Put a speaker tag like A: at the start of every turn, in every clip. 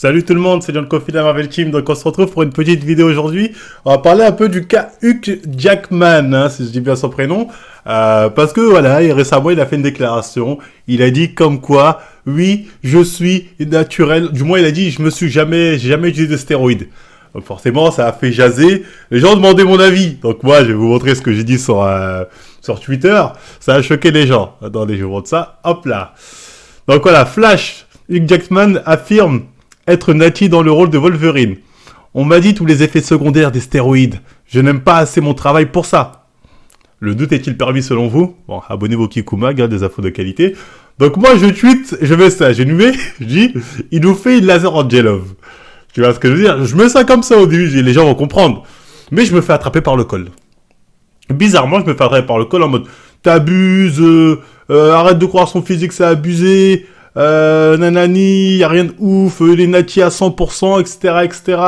A: Salut tout le monde, c'est John Coffey de la Marvel Team. Donc on se retrouve pour une petite vidéo aujourd'hui. On va parler un peu du cas Hugh Jackman, hein, si je dis bien son prénom. Euh, parce que voilà, et récemment il a fait une déclaration. Il a dit comme quoi, oui, je suis naturel. Du moins il a dit, je me suis jamais, j'ai jamais utilisé de stéroïdes. Donc forcément, ça a fait jaser. Les gens demandaient mon avis. Donc moi, je vais vous montrer ce que j'ai dit sur, euh, sur Twitter. Ça a choqué les gens. Attendez, je vous montre ça. Hop là. Donc voilà, Flash. Hugh Jackman affirme être Nati dans le rôle de Wolverine. On m'a dit tous les effets secondaires des stéroïdes. Je n'aime pas assez mon travail pour ça. Le doute est-il permis selon vous Bon, abonnez-vous au Kikuma, des infos de qualité. Donc moi je tweet, je mets ça, j'ai nué je dis, il nous fait une laser Angelov. Tu vois ce que je veux dire Je mets ça comme ça au début, les gens vont comprendre. Mais je me fais attraper par le col. Bizarrement, je me fais attraper par le col en mode, t'abuses, euh, euh, arrête de croire son physique, c'est abusé, euh, nanani, y a rien de ouf, euh, les nati à 100%, etc., etc.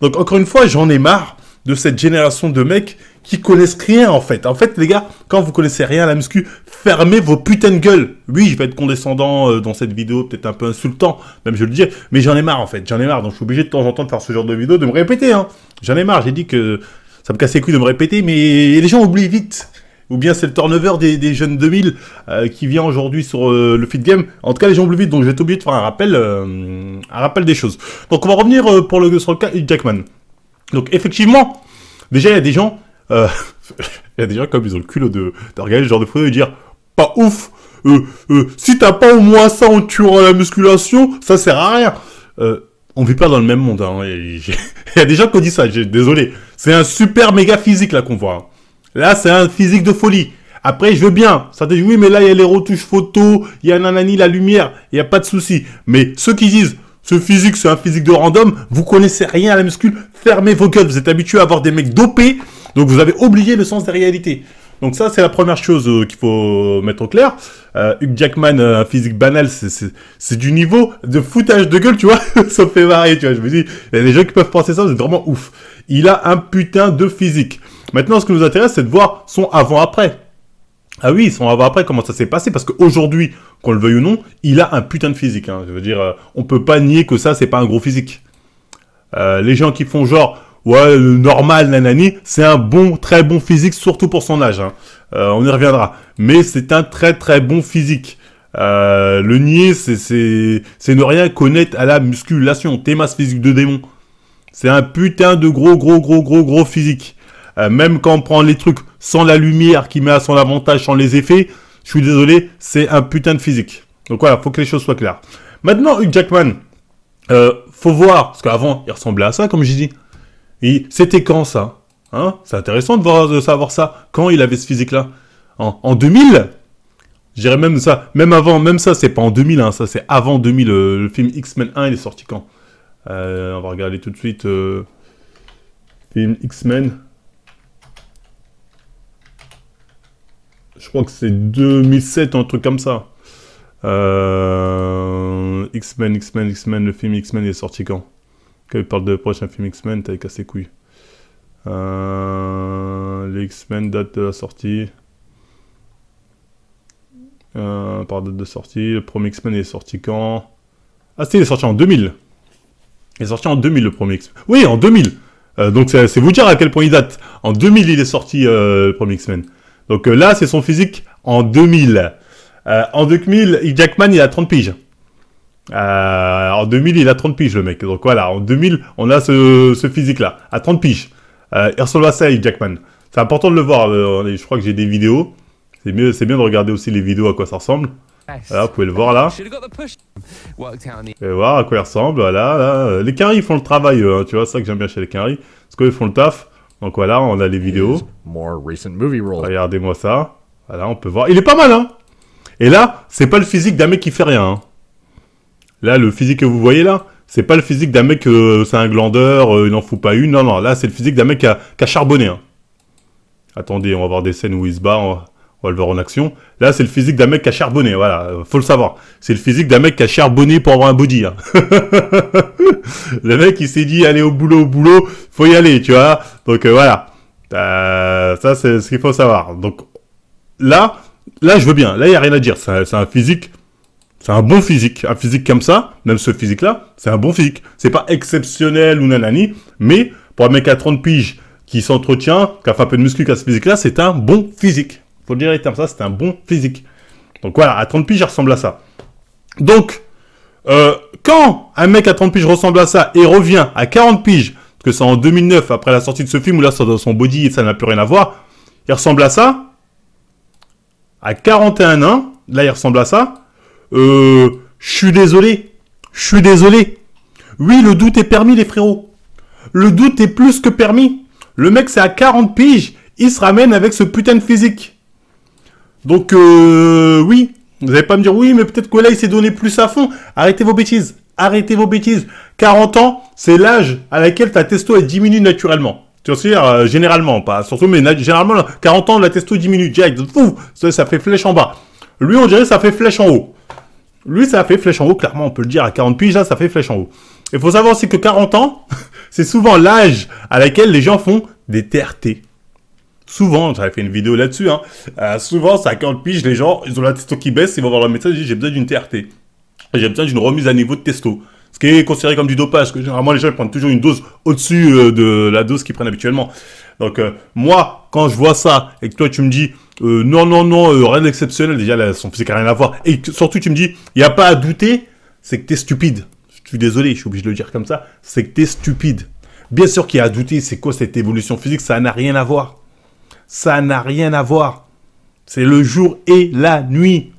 A: Donc encore une fois, j'en ai marre de cette génération de mecs qui connaissent rien en fait. En fait, les gars, quand vous connaissez rien à la muscu, fermez vos putains de gueules. Oui, je vais être condescendant euh, dans cette vidéo, peut-être un peu insultant, même je le dis, mais j'en ai marre en fait, j'en ai marre. Donc je suis obligé de temps en temps de faire ce genre de vidéo, de me répéter. Hein. J'en ai marre, j'ai dit que ça me cassait les couilles de me répéter, mais les gens oublient vite ou bien c'est le turnover des, des jeunes 2000 euh, qui vient aujourd'hui sur euh, le feed game. En tout cas, les gens oublient vite, donc j'ai oublié de faire un rappel, euh, un rappel des choses. Donc on va revenir pour le, sur le cas Jackman. Donc effectivement, déjà il y a des gens, il y a des gens comme ils ont le culot de, regarder ce genre de photo et dire pas ouf, si t'as pas au moins ça en tuant la musculation, ça sert à rien. on vit pas dans le même monde. Hein, il y a des gens qui ont dit ça. Désolé, c'est un super méga physique là qu'on voit. Hein. Là, c'est un physique de folie. Après, je veux bien. Ça te dit, oui, mais là, il y a les retouches photos, il y a nanani, la lumière, il n'y a pas de souci. Mais ceux qui disent, ce physique, c'est un physique de random, vous connaissez rien à la muscule, fermez vos gueules. Vous êtes habitué à avoir des mecs dopés, donc vous avez oublié le sens des réalités. Donc ça, c'est la première chose euh, qu'il faut mettre au clair. Euh, Hugh Jackman, euh, un physique banal, c'est du niveau de foutage de gueule, tu vois. ça fait marrer, tu vois. Je me dis, il y a des gens qui peuvent penser ça, c'est vraiment ouf. Il a un putain de physique. Maintenant, ce qui nous intéresse, c'est de voir son avant-après. Ah oui, son avant-après, comment ça s'est passé Parce qu'aujourd'hui, qu'on le veuille ou non, il a un putain de physique. Hein. Je veux dire, euh, on peut pas nier que ça, c'est pas un gros physique. Euh, les gens qui font genre, ouais, le normal, nanani, c'est un bon, très bon physique, surtout pour son âge. Hein. Euh, on y reviendra. Mais c'est un très très bon physique. le nier, c'est ne rien connaître à la musculation. T'es masse physique de démon. C'est un putain de gros, gros, gros, gros, gros physique. Euh, même quand on prend les trucs sans la lumière qui met à son avantage, sans les effets, je suis désolé, c'est un putain de physique. Donc voilà, faut que les choses soient claires. Maintenant, Hugh Jackman, Il euh, faut voir, parce qu'avant, il ressemblait à ça, comme j'ai dit. C'était quand ça hein C'est intéressant de, voir, de savoir ça. Quand il avait ce physique-là en, 2000 je dirais même ça, même avant, même ça, c'est pas en 2000, hein, ça c'est avant 2000, euh, le film X-Men 1, il est sorti quand On va regarder tout de suite. Euh, film X-Men Je crois que c'est 2007, un truc comme ça. Euh, X-Men, X-Men, X-Men, le film X-Men est sorti quand Quand il parle de prochain film X-Men, t'as cassé couilles. Euh... Les X-Men date de la sortie. Euh, par date de sortie. Le premier X-Men est sorti quand Ah, si, il est sorti en 2000. Il est sorti en 2000, le premier X-Men. Oui, en 2000 euh, Donc, c'est vous dire à quel point il date. En 2000, il est sorti, le premier X-Men. Donc euh, là, c'est son physique en 2000. Euh, en 2000, Jackman, il a 30 piges. Euh, en 2000, il a 30 piges, le mec. Donc voilà, en 2000, on a ce, physique-là, à 30 piges. Euh, à ça, Jackman. C'est important de le voir. je crois que j'ai des vidéos. C'est bien de regarder aussi les vidéos à quoi ça ressemble.
B: vous pouvez le voir là. Vous
A: pouvez voir à quoi il ressemble. Voilà, là. Les ils font le travail, hein, tu vois, ça que j'aime bien chez les Canaries. Parce qu'ils font le taf. Donc voilà, on a les vidéos. Regardez-moi ça. Voilà, on peut voir. Il est pas mal, hein Et là, c'est pas le physique d'un mec qui fait rien. Hein. là, le physique que vous voyez là, c'est pas le physique d'un mec, euh, c'est un glandeur, euh, il n'en fout pas une. Non, non, là, c'est le physique d'un mec qui a, charbonné. Hein. Attendez, on va voir des scènes où il se bat on va le voir en action. Là, c'est le physique d'un mec qui a charbonné, voilà, faut le savoir. C'est le physique d'un mec qui a charbonné pour avoir un body. Hein. le mec, il s'est dit, allez au boulot, au boulot, faut y aller, tu vois. Donc euh, voilà, euh, ça c'est ce qu'il faut savoir. Donc là, là, je veux bien. Là, il n'y a rien à dire. C'est un physique, c'est un bon physique, un physique comme ça, même ce physique-là, c'est un bon physique. C'est pas exceptionnel ou nanani, mais pour un mec à 30 piges qui s'entretient, qui a fait un peu de muscu, qui a ce physique-là, c'est un bon physique ça c'était un bon physique. Donc voilà, à 30 piges, il ressemble à ça. Donc, euh, quand un mec à 30 piges ressemble à ça et revient à 40 piges, parce que c'est en 2009, après la sortie de ce film, où là, son body, et ça n'a plus rien à voir, il ressemble à ça. À 41 ans, là, il ressemble à ça. Euh, je suis désolé. Je suis désolé. Oui, le doute est permis, les frérots. Le doute est plus que permis. Le mec, c'est à 40 piges, il se ramène avec ce putain de physique. Donc, euh, oui, vous n'allez pas me dire, oui, mais peut-être que là, il s'est donné plus à fond. Arrêtez vos bêtises. Arrêtez vos bêtises. 40 ans, c'est l'âge à laquelle ta testo est diminue naturellement. Tu vois, dire euh, généralement, pas surtout, mais généralement, 40 ans, la testo diminue direct. ça, ça fait flèche en bas. Lui, on dirait, ça fait flèche en haut. Lui, ça fait flèche en haut, clairement, on peut le dire. À 40 piges, là, ça fait flèche en haut. Il faut savoir aussi que 40 ans, c'est souvent l'âge à laquelle les gens font des TRT souvent, j'avais fait une vidéo là-dessus, hein. euh, souvent, ça quand pige les gens, ils ont la testo qui baisse, ils vont voir leur médecin, ils disent j'ai besoin d'une TRT. J'ai besoin d'une remise à niveau de testo. Ce qui est considéré comme du dopage, parce que généralement, les gens ils prennent toujours une dose au-dessus euh, de la dose qu'ils prennent habituellement. Donc, euh, moi, quand je vois ça, et que toi, tu me dis, non, non, non, rien d'exceptionnel, déjà, là, son physique n'a rien à voir. Et surtout, tu me dis, il n'y a pas à douter, c'est que tu es stupide. Je suis désolé, je suis obligé de le dire comme ça, c'est que tu es stupide. Bien sûr qu'il y a à douter, c'est quoi cette évolution physique, ça n'a rien à voir. Ça n'a rien à voir. C'est le jour et la nuit.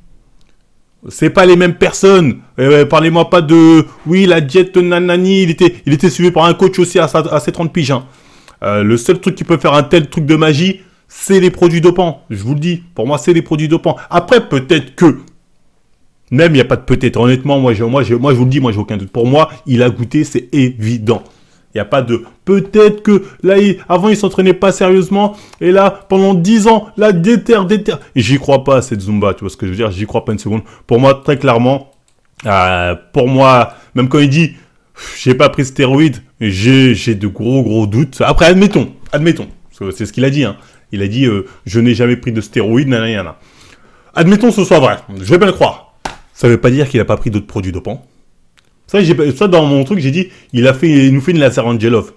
A: C'est pas les mêmes personnes. Eh parlez-moi pas de oui, la diète nanani, il était, il était suivi par un coach aussi à, ses 30 pigeons. Hein. Euh, le seul truc qui peut faire un tel truc de magie, c'est les produits dopants. Je vous le dis, pour moi, c'est les produits dopants. Après, peut-être que. Même, il n'y a pas de peut-être. Honnêtement, moi je, moi, moi, je vous le dis, moi, j'ai aucun doute. Pour moi, il a goûté, c'est évident. Il n'y a pas de peut-être que là, avant, il s'entraînait pas sérieusement. Et là, pendant 10 ans, la déterre, déterre. J'y crois pas, cette Zumba. Tu vois ce que je veux dire J'y crois pas une seconde. Pour moi, très clairement, euh, pour moi, même quand il dit j'ai pas pris de stéroïdes, j'ai de gros, gros doutes. Après, admettons, admettons. C'est ce qu'il a dit. Hein. Il a dit euh, je n'ai jamais pris de stéroïdes, nanana. Admettons que ce soit vrai. Je vais bien le croire. Ça ne veut pas dire qu'il n'a pas pris d'autres produits dopants. Ça, ça, dans mon truc, j'ai dit, il, a fait, nous fait une Lazar Angelov.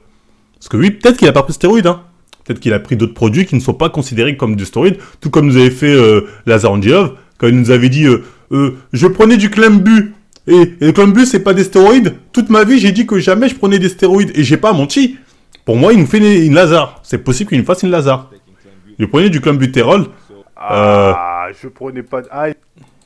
A: Parce que oui, peut-être qu'il a pas pris de stéroïdes. Hein. Peut-être qu'il a pris d'autres produits qui ne sont pas considérés comme du stéroïdes. Tout comme nous avait fait euh, Lazar Angelov, quand il nous avait dit, euh, euh, je prenais du Clembu. Et, et le Clembu, c'est pas des stéroïdes. Toute ma vie, j'ai dit que jamais je prenais des stéroïdes. Et j'ai pas menti. Pour moi, il nous fait une, Lazar. Lazare. C'est possible qu'il nous fasse une Lazare. Je prenais du Clenbutérol. Ah, je prenais pas... Ah,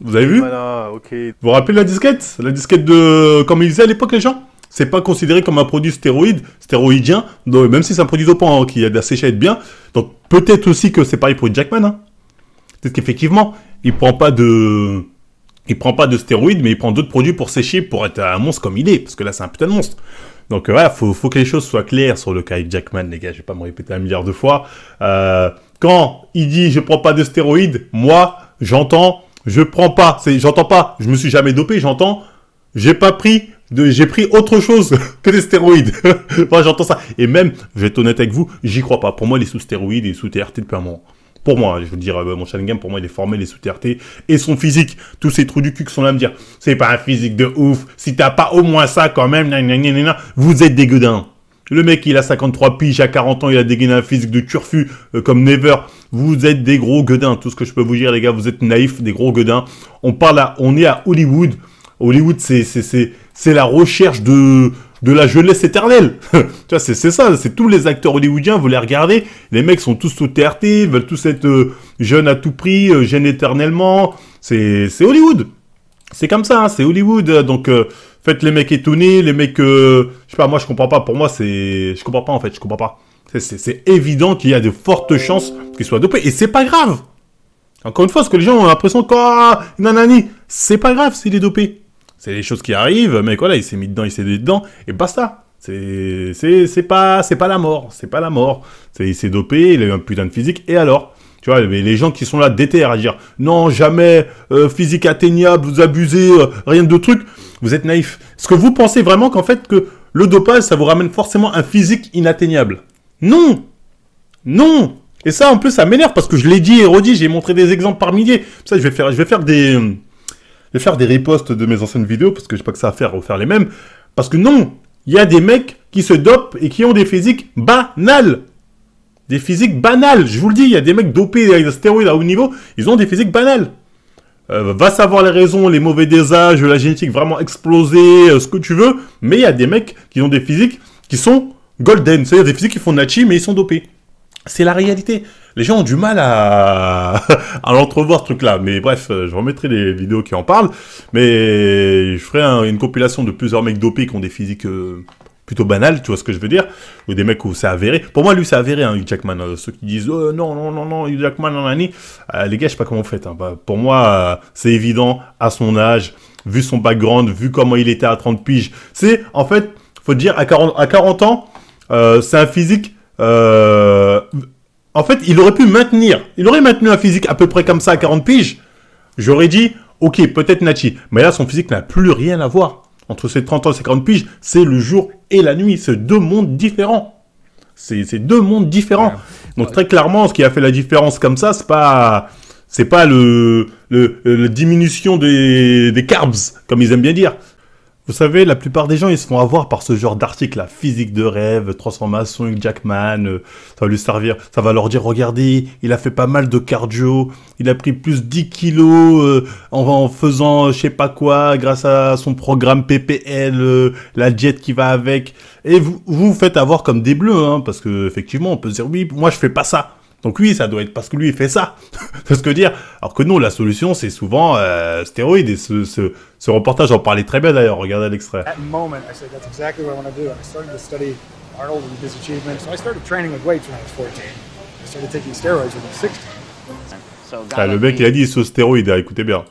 A: vous avez vu voilà, Vous vous rappelez la disquette La disquette de... Euh, comme ils disaient à l'époque les gens c'est pas considéré comme un produit stéroïde, stéroïdien, donc, même si c'est un produit dopant hein, qui aide à sécher à être bien. Donc peut-être aussi que c'est pareil pour Jackman. Hein. Peut-être qu'effectivement, il prend pas de. Il prend pas de stéroïdes, mais il prend d'autres produits pour sécher, pour être un monstre comme il est, parce que là c'est un putain de monstre. Donc euh, voilà, il faut, faut que les choses soient claires sur le cas de Jackman, les gars, je vais pas me répéter un milliard de fois. Euh, quand il dit je prends pas de stéroïdes, moi j'entends je prends pas, j'entends pas, je me suis jamais dopé, j'entends, j'ai pas pris, j'ai pris autre chose que des stéroïdes. moi j'entends ça. Et même, je vais être honnête avec vous, j'y crois pas. Pour moi, les sous-stéroïdes et sous TRT depuis Pour moi, je veux dire, euh, mon game, pour moi, il est formé, les sous-TRT et son physique. Tous ces trous du cul qui sont là à me dire, c'est pas un physique de ouf, si t'as pas au moins ça quand même, vous êtes des le mec, il a 53 piges, à 40 ans, il a dégainé un physique de turfu euh, comme Never. Vous êtes des gros gueudins. Tout ce que je peux vous dire, les gars, vous êtes naïfs, des gros gueudins. On parle on est à Hollywood. Hollywood, c'est la recherche de, la jeunesse éternelle. tu vois, c'est ça, c'est tous les acteurs hollywoodiens, vous les regardez, les mecs sont tous TRT, veulent tous être euh, jeunes à tout prix, euh, jeunes éternellement. C'est Hollywood. C'est comme ça, hein, c'est Hollywood. Donc, faites les mecs étonnés, les mecs, euh, je sais pas, moi je comprends pas. Pour moi, c'est, je comprends pas en fait, je comprends pas. C'est évident qu'il y a de fortes chances qu'il soit dopé, et c'est pas grave. Encore une fois, ce que les gens ont l'impression que ah, nanani, c'est pas grave s'il est dopé. C'est les choses qui arrivent, mec, voilà, il s'est mis dedans, il s'est mis dedans, et basta. C'est pas, pas la mort, c'est pas la mort. Il s'est dopé, il a eu un putain de physique, et alors tu vois, les gens qui sont là déterrent à dire non, jamais, euh, physique atteignable, vous abusez, euh, rien de truc, vous êtes naïf. Est-ce que vous pensez vraiment qu'en fait que le dopage, ça vous ramène forcément un physique inatteignable Non Non Et ça, en plus, ça m'énerve parce que je l'ai dit et redit, j'ai montré des exemples par milliers. Ça, je vais faire, je vais faire des. Euh, je vais faire des ripostes de mes anciennes vidéos parce que j'ai pas que ça à faire, faire les mêmes. Parce que non, il y a des mecs qui se dopent et qui ont des physiques banales. Des physiques banales. Je vous le dis, il y a des mecs dopés avec des stéroïdes à haut niveau. Ils ont des physiques banales. Euh, va savoir les raisons, les mauvais désages, la génétique vraiment explosée, euh, ce que tu veux. Mais il y a des mecs qui ont des physiques qui sont golden. C'est-à-dire des physiques qui font nachi, mais ils sont dopés. C'est la réalité. Les gens ont du mal à, à l'entrevoir ce truc-là. Mais bref, euh, je remettrai les vidéos qui en parlent. Mais je ferai une compilation de plusieurs mecs dopés qui ont des physiques plutôt banal, tu vois ce que je veux dire Ou des mecs où c'est avéré. Pour moi, lui, c'est avéré, hein, Hugh Jackman. Hein. ceux qui disent euh, non, non, non, non, Hugh Jackman, euh, les gars, je sais pas comment vous faites. Hein. Bah, pour moi, euh, c'est évident à son âge, vu son background, vu comment il était à 30 piges. C'est, en fait, faut dire, à 40, à 40 ans, c'est un physique. en fait, il aurait pu maintenir, il aurait maintenu un physique à peu près comme ça à 40 piges. J'aurais dit, ok, peut-être Nachi. Mais là, son physique n'a plus rien à voir entre ces 30 ans et ces 40 piges, c'est le jour et la nuit. C'est deux mondes différents. C'est deux mondes différents. Donc très clairement, ce qui a fait la différence comme ça, c'est pas c'est pas le, le, diminution des, des carbs, comme ils aiment bien dire. Vous savez, la plupart des gens, ils se font avoir par ce genre d'article, la physique de rêve, transformation, Jackman, euh, ça va lui servir, ça va leur dire, regardez, il a fait pas mal de cardio, il a pris plus 10 kilos euh, en, faisant euh, je sais pas quoi, grâce à son programme PPL, la diète qui va avec. Et vous vous faites avoir comme des bleus, hein, parce que effectivement, on peut se dire, oui, moi je fais pas ça. Donc lui, ça doit être parce que lui, il fait ça. c'est ce que dire. Alors que non, la solution, c'est souvent euh, stéroïdes. Et ce, ce, ce, reportage en parlait très bien d'ailleurs. Regardez l'extrait. At moment, I said that's exactly what I want to do. I started to study Arnold and his achievements. So I started training with weights when I was 14. I started taking steroids when I was 16. So ah, le mec, il a dit ce stéroïde. Hein, écoutez bien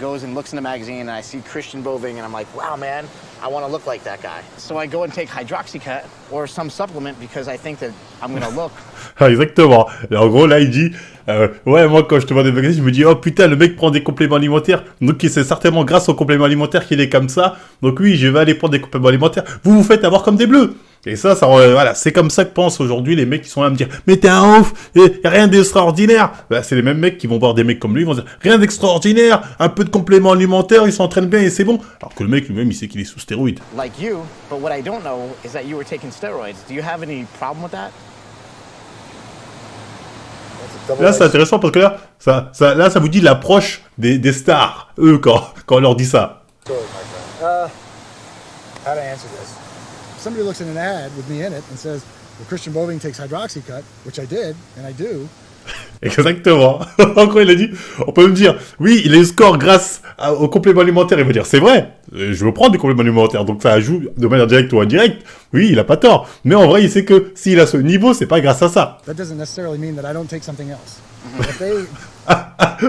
A: goes and looks in the magazine and I see Christian Boving and I'm like, wow, man, I want to look like that guy. So I go and take hydroxycut or some supplement because I think that I'm to look. Ah, exactement. en gros, là, il dit, euh, ouais, moi, quand je te vois des magazines, je me dis, oh putain, le mec prend des compléments alimentaires. Donc, c'est certainement grâce aux compléments alimentaires qu'il est comme ça. Donc, oui, je vais aller prendre des compléments alimentaires. Vous vous faites avoir comme des bleus. Et ça, ça voilà, c'est comme ça que pensent aujourd'hui les mecs qui sont là à me dire Mais t'es un ouf, rien d'extraordinaire bah, C'est les mêmes mecs qui vont voir des mecs comme lui, ils vont dire Rien d'extraordinaire, un peu de complément alimentaire, ils s'entraînent bien et c'est bon. Alors que le mec lui-même, il sait qu'il est sous stéroïdes. Là, c'est intéressant parce que là, ça, là, ça vous dit l'approche des, des, stars, eux, quand, quand on leur dit ça. Oh uh, answer somebody looks at an ad with me in it and says, well, Christian Boving takes hydroxycut, which I did, and I do, Exactement. Encore il a dit, on peut me dire, oui, il est score grâce au complément alimentaire Il va dire, c'est vrai, je veux prendre des compléments alimentaires. Donc ça joue de manière directe ou indirecte. Oui, il a pas tort. Mais en vrai, il sait que s'il a ce niveau, c'est pas grâce à ça. That doesn't necessarily mean that I don't take something else. They...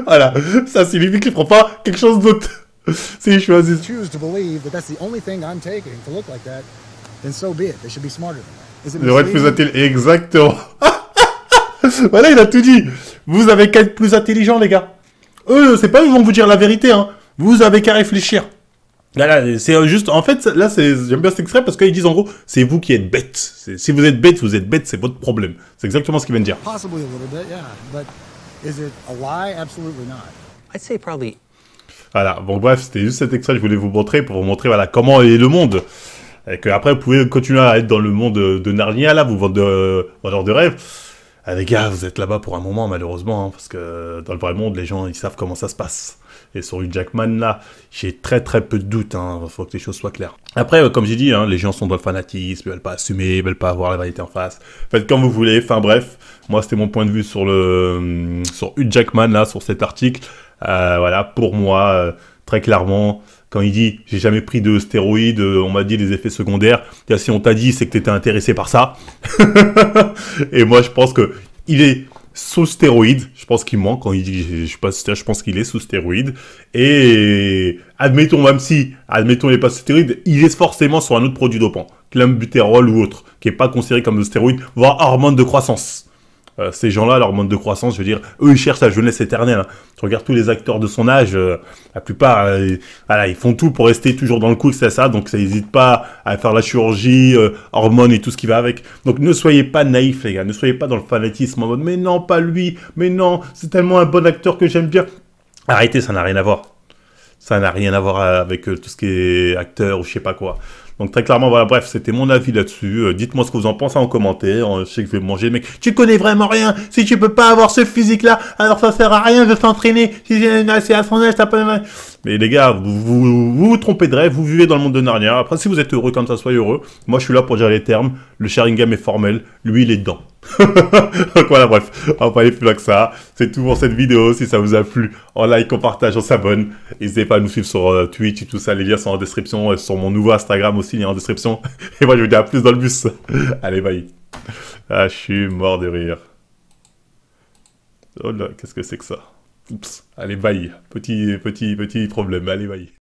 A: voilà, ça signifie qu'il prend pas quelque chose d'autre. Si S'ils choisissent. Choose to believe that that's the only thing I'm taking to look like that then so be They should be smarter plus intelligent. Exactement. voilà, il a tout dit. Vous avez qu'à être plus intelligent, les gars. Eux, c'est pas eux qui vont vous dire la vérité. Hein. Vous avez qu'à réfléchir. Là, c'est juste. En fait, là, j'aime bien cet extrait parce qu'ils disent en gros, c'est vous qui êtes bête. Si vous êtes bête, vous êtes bête, c'est votre problème. C'est exactement ce qu'ils viennent dire. Possibly a little bit, yeah. But is it a lie? Absolutely not. I'd say probably. Voilà. Bon, bref, c'était juste cet extrait. Que je voulais vous montrer pour vous montrer voilà comment est le monde et que après vous pouvez continuer à être dans le monde de, Narnia, là, vous vendez euh, de, de rêve. Ah les gars, vous êtes là-bas pour un moment malheureusement, hein, parce que dans le vrai monde, les gens ils savent comment ça se passe. Et sur Hugh Jackman là, j'ai très très peu de doutes, il hein. faut que les choses soient claires. Après, euh, comme j'ai dit, hein, les gens sont dans le fanatisme, ils veulent pas assumer, ils veulent pas avoir la vérité en face. Faites comme vous voulez, enfin bref, moi c'était mon point de vue sur le sur Hugh Jackman là, sur cet article. Euh, voilà, pour moi, très clairement, quand il dit j'ai jamais pris de stéroïdes, euh, on m'a dit les effets secondaires, et si on t'a dit c'est que tu étais intéressé par ça. et moi je pense que il est sous stéroïde, je pense qu'il ment quand il dit je, pas je pense qu'il est sous stéroïde et admettons même si admettons il est pas sous stéroïde, il est forcément sur un autre produit dopant, butérol ou autre, qui n'est pas considéré comme de stéroïde, voire hormone de croissance. Euh, ces gens-là, leur mode de croissance, je veux dire, eux, ils cherchent la jeunesse éternelle. Hein. Tu regardes tous les acteurs de son âge, euh, la plupart, euh, voilà, ils font tout pour rester toujours dans le coup, c'est ça, donc ça n'hésite pas à faire la chirurgie, hormones et tout ce qui va avec. Donc ne soyez pas naïfs, les gars, ne soyez pas dans le fanatisme en mode, mais non, pas lui, mais non, c'est tellement un bon acteur que j'aime bien. Arrêtez, ça n'a rien à voir. Ça n'a rien à voir avec tout ce qui est acteur ou je sais pas quoi. Donc très clairement, voilà, bref, c'était mon avis là-dessus. Euh, dites-moi ce que vous en pensez en commentaire. Euh, je sais que je vais manger, mec. Tu connais vraiment rien. Si tu peux pas avoir ce physique-là, alors ça sert à rien de s'entraîner. Si j'ai une assez à son âge, t'as pas. Mais les gars, vous vous, vous trompez de rêve. Vous vivez dans le monde de Narnia. Après, si vous êtes heureux comme ça, soyez heureux. Moi, je suis là pour dire les termes. Le sharing game est formel. Lui, il est dedans. Donc voilà, bref, on va pas aller plus loin que ça. C'est tout pour cette vidéo. Si ça vous a plu, en like, on partage, on s'abonne. N'hésitez pas à nous suivre sur euh, Twitch et tout ça. Les liens sont en description. Et euh, sur mon nouveau Instagram aussi, il est en description. Et moi, je vous dis à plus dans le bus. Allez, bye. Ah, je suis mort de rire. Oh là, qu'est-ce que c'est que ça Oups. Allez, bye. Petit, petit, petit problème. Allez, bye.